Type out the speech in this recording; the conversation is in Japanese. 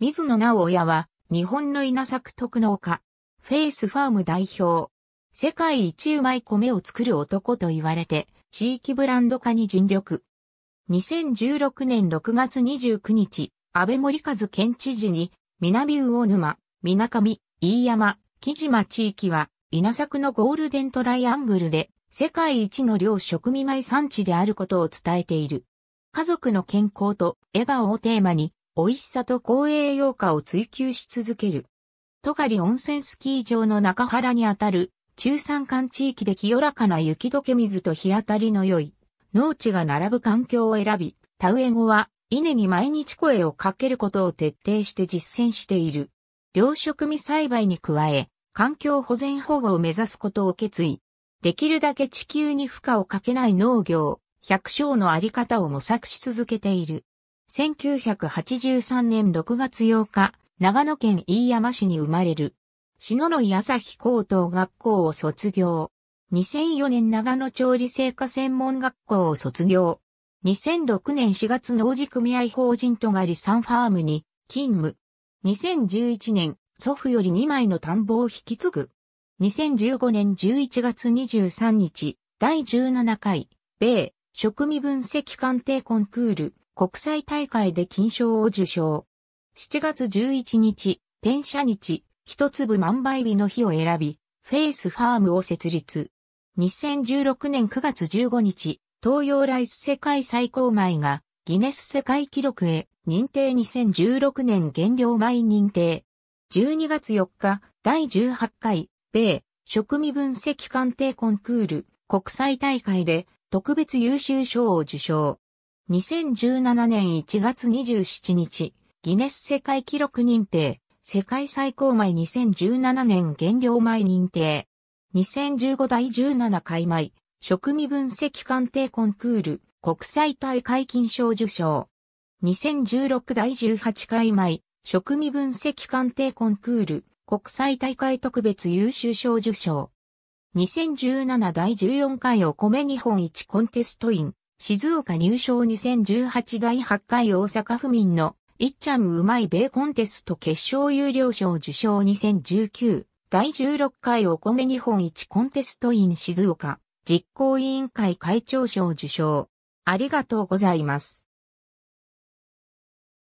水野直親は、日本の稲作特農家、フェイスファーム代表、世界一うまい米を作る男と言われて、地域ブランド化に尽力。2016年6月29日、安倍森和県知事に、南魚沼、水上、飯山、木島地域は、稲作のゴールデントライアングルで、世界一の量食味米産地であることを伝えている。家族の健康と笑顔をテーマに、美味しさと高栄養価を追求し続ける。トカリ温泉スキー場の中原にあたる中山間地域で清らかな雪解け水と日当たりの良い農地が並ぶ環境を選び、田植え後は稲に毎日声をかけることを徹底して実践している。養食味栽培に加え、環境保全保護を目指すことを決意。できるだけ地球に負荷をかけない農業、百姓のあり方を模索し続けている。1983年6月8日、長野県飯山市に生まれる。篠野朝日高等学校を卒業。2004年長野調理製果専門学校を卒業。2006年4月農事組合法人とがりサンファームに勤務。2011年、祖父より2枚の田んぼを引き継ぐ。2015年11月23日、第17回、米、食味分析鑑定コンクール、国際大会で金賞を受賞。7月11日、転写日、一粒万倍日の日を選び、フェイスファームを設立。2016年9月15日、東洋ライス世界最高米がギネス世界記録へ認定2016年原料米認定。12月4日、第18回、米、食味分析鑑定コンクール、国際大会で特別優秀賞を受賞。2017年1月27日、ギネス世界記録認定、世界最高米2017年原料米認定、2015第17回米、食味分析鑑定コンクール、国際大会金賞受賞。2016第18回米、食味分析鑑定コンクール、国際大会特別優秀賞受賞。2017第14回お米日本一コンテストイン、静岡入賞2018第8回大阪府民のいっちゃんうまい米コンテスト決勝有料賞受賞2019第16回お米日本一コンテストイン静岡実行委員会会長賞受賞。ありがとうございます。